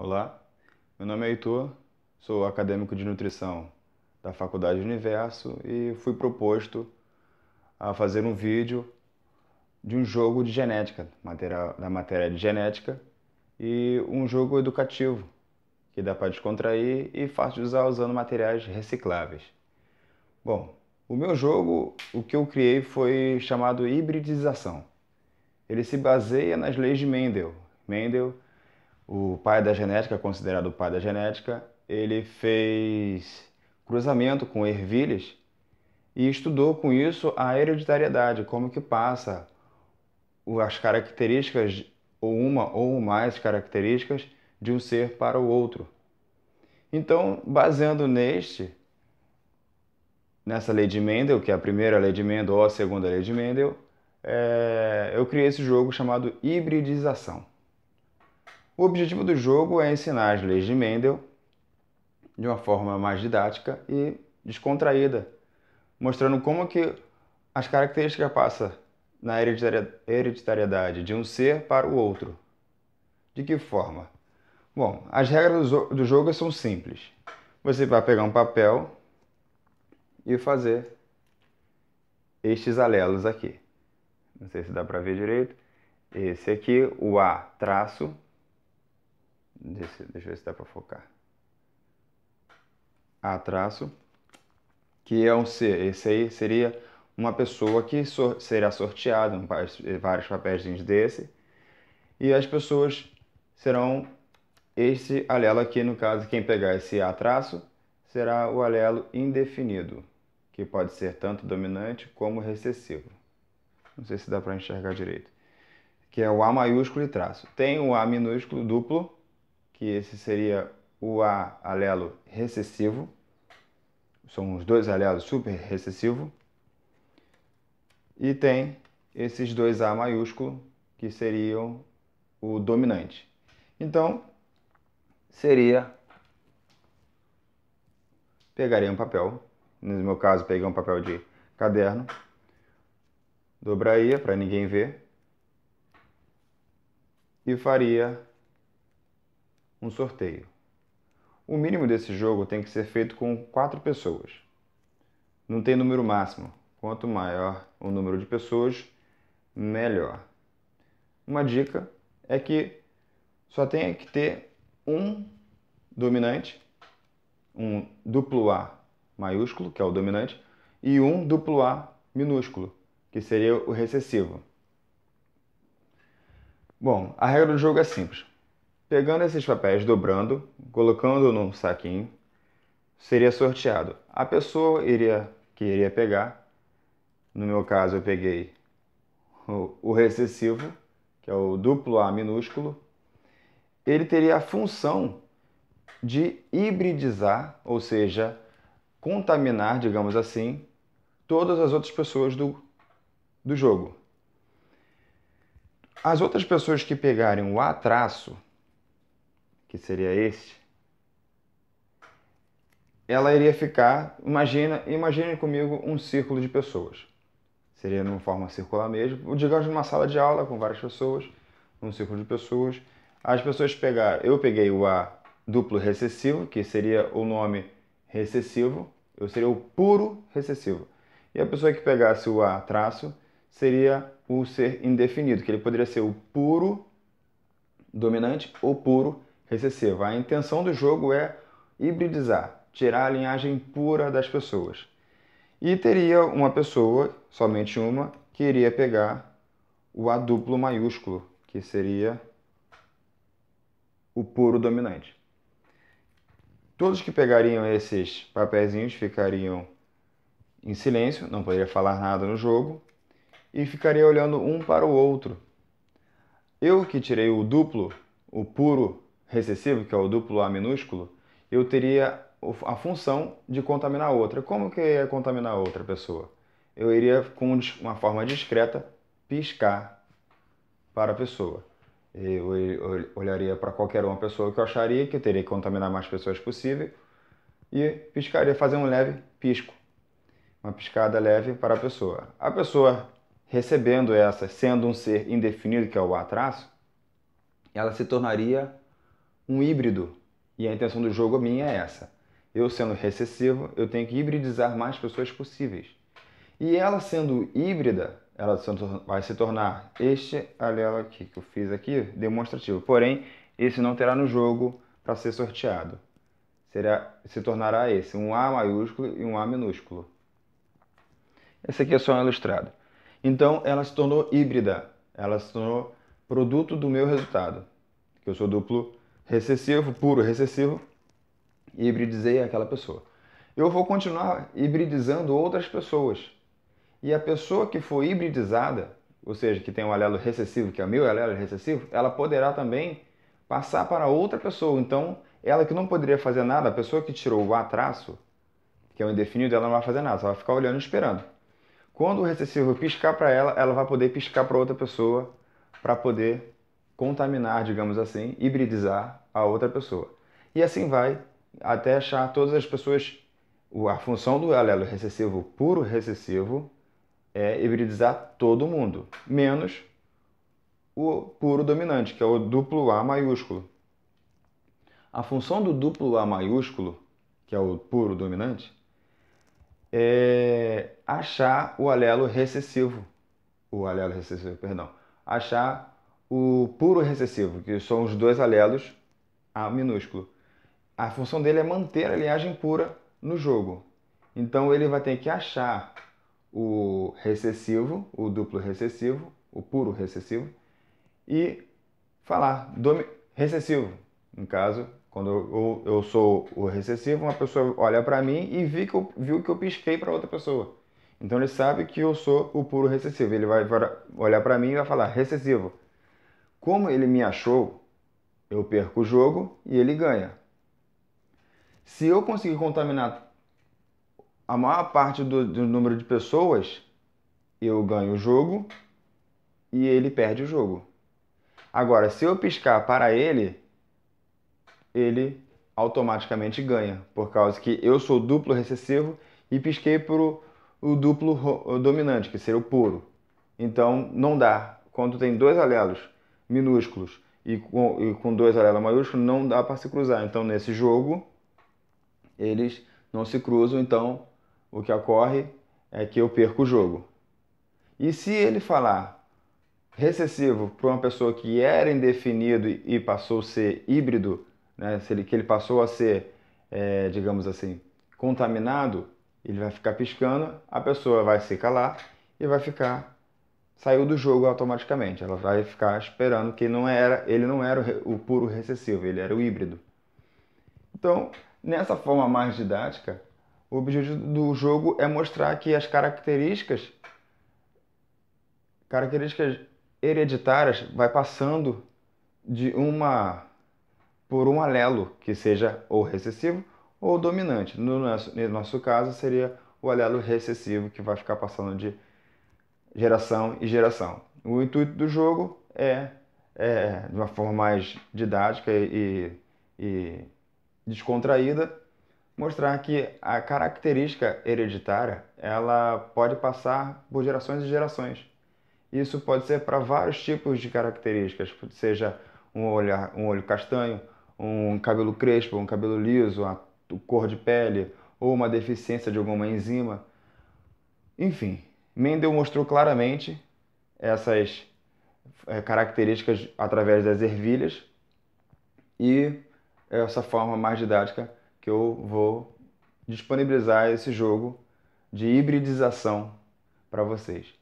Olá, meu nome é Heitor, sou acadêmico de nutrição da Faculdade Universo e fui proposto a fazer um vídeo de um jogo de genética, da matéria de genética, e um jogo educativo, que dá para descontrair e fácil de usar usando materiais recicláveis. Bom, o meu jogo, o que eu criei foi chamado hibridização. Ele se baseia nas leis de Mendel. Mendel o pai da genética, considerado o pai da genética, ele fez cruzamento com ervilhas e estudou com isso a hereditariedade, como que passa as características, ou uma ou mais características, de um ser para o outro. Então, baseando neste, nessa lei de Mendel, que é a primeira lei de Mendel ou a segunda lei de Mendel, é, eu criei esse jogo chamado Hibridização. O objetivo do jogo é ensinar as leis de Mendel de uma forma mais didática e descontraída, mostrando como que as características passam na hereditariedade de um ser para o outro. De que forma? Bom, as regras do jogo são simples. Você vai pegar um papel e fazer estes alelos aqui. Não sei se dá para ver direito. Esse aqui, o A traço, Deixa, deixa eu ver se dá para focar. A traço, que é um c Esse aí seria uma pessoa que será sorteada, um, vários papéis desse. E as pessoas serão esse alelo aqui, no caso, quem pegar esse A traço será o alelo indefinido, que pode ser tanto dominante como recessivo. Não sei se dá para enxergar direito. Que é o A maiúsculo e traço. Tem o A minúsculo duplo, que esse seria o A alelo recessivo, são os dois alelos super recessivo, e tem esses dois A maiúsculo que seriam o dominante. Então, seria pegaria um papel, no meu caso peguei um papel de caderno, dobraria para ninguém ver e faria um sorteio. O mínimo desse jogo tem que ser feito com quatro pessoas. Não tem número máximo. Quanto maior o número de pessoas, melhor. Uma dica é que só tem que ter um dominante, um duplo A maiúsculo, que é o dominante, e um duplo A minúsculo, que seria o recessivo. Bom, a regra do jogo é simples. Pegando esses papéis, dobrando, colocando num saquinho, seria sorteado. A pessoa iria que iria pegar, no meu caso eu peguei o, o recessivo, que é o duplo A minúsculo, ele teria a função de hibridizar, ou seja, contaminar, digamos assim, todas as outras pessoas do, do jogo. As outras pessoas que pegarem o A traço que seria este, ela iria ficar, imagina, imagine comigo um círculo de pessoas. Seria numa forma circular mesmo, digamos numa é sala de aula com várias pessoas, um círculo de pessoas. As pessoas pegar, eu peguei o A duplo recessivo, que seria o nome recessivo, eu seria o puro recessivo. E a pessoa que pegasse o A traço seria o ser indefinido, que ele poderia ser o puro dominante ou puro recessiva. A intenção do jogo é hibridizar, tirar a linhagem pura das pessoas. E teria uma pessoa, somente uma, que iria pegar o A duplo maiúsculo, que seria o puro dominante. Todos que pegariam esses papezinhos ficariam em silêncio, não poderia falar nada no jogo, e ficaria olhando um para o outro. Eu que tirei o duplo, o puro recessivo, que é o duplo A minúsculo, eu teria a função de contaminar outra. Como que eu ia contaminar outra pessoa? Eu iria, com uma forma discreta, piscar para a pessoa. Eu olharia para qualquer uma pessoa que eu acharia que eu teria que contaminar mais pessoas possível e piscaria, fazer um leve pisco. Uma piscada leve para a pessoa. A pessoa recebendo essa, sendo um ser indefinido, que é o a traço ela se tornaria um híbrido. E a intenção do jogo minha é essa. Eu sendo recessivo, eu tenho que hibridizar mais pessoas possíveis. E ela sendo híbrida, ela vai se tornar este alelo aqui que eu fiz aqui, demonstrativo. Porém, esse não terá no jogo para ser sorteado. Será, se tornará esse, um A maiúsculo e um A minúsculo. Esse aqui é só um ilustrado. Então, ela se tornou híbrida. Ela se tornou produto do meu resultado. Que eu sou duplo recessivo, puro recessivo, e hibridizei aquela pessoa. Eu vou continuar hibridizando outras pessoas. E a pessoa que foi hibridizada, ou seja, que tem um alelo recessivo, que é o meu alelo recessivo, ela poderá também passar para outra pessoa. Então, ela que não poderia fazer nada, a pessoa que tirou o A traço, que é o indefinido, ela não vai fazer nada, só vai ficar olhando e esperando. Quando o recessivo piscar para ela, ela vai poder piscar para outra pessoa para poder contaminar, digamos assim, hibridizar a outra pessoa. E assim vai até achar todas as pessoas. A função do alelo recessivo puro recessivo é hibridizar todo mundo, menos o puro dominante, que é o duplo A maiúsculo. A função do duplo A maiúsculo, que é o puro dominante, é achar o alelo recessivo, o alelo recessivo, perdão, achar o puro recessivo, que são os dois alelos A minúsculo. A função dele é manter a linhagem pura no jogo. Então ele vai ter que achar o recessivo, o duplo recessivo, o puro recessivo, e falar recessivo. No caso, quando eu, eu, eu, sou o recessivo, uma pessoa olha para mim e vi que eu, viu que eu pisquei para outra pessoa. Então ele sabe que eu sou o puro recessivo. Ele vai olhar para mim e vai falar recessivo. Como ele me achou, eu perco o jogo e ele ganha. Se eu conseguir contaminar a maior parte do, do número de pessoas, eu ganho o jogo e ele perde o jogo. Agora, se eu piscar para ele, ele automaticamente ganha, por causa que eu sou duplo recessivo e pisquei para o duplo dominante, que seria o puro. Então, não dá. Quando tem dois alelos minúsculos e com, e com dois alelo maiúsculos não dá para se cruzar. Então, nesse jogo, eles não se cruzam, então o que ocorre é que eu perco o jogo. E se ele falar recessivo para uma pessoa que era indefinido e passou a ser híbrido, né, se ele, que ele passou a ser, é, digamos assim, contaminado, ele vai ficar piscando, a pessoa vai se calar e vai ficar saiu do jogo automaticamente. Ela vai ficar esperando que não era, ele não era o puro recessivo, ele era o híbrido. Então, nessa forma mais didática, o objetivo do jogo é mostrar que as características características hereditárias vai passando de uma por um alelo que seja ou recessivo ou dominante. No nosso, no nosso caso seria o alelo recessivo que vai ficar passando de geração e geração. O intuito do jogo é, é de uma forma mais didática e, e descontraída, mostrar que a característica hereditária ela pode passar por gerações e gerações. Isso pode ser para vários tipos de características, seja um, olhar, um olho castanho, um cabelo crespo, um cabelo liso, a cor de pele ou uma deficiência de alguma enzima. Enfim, Mendel mostrou claramente essas eh, características através das ervilhas e essa forma mais didática que eu vou disponibilizar esse jogo de hibridização para vocês.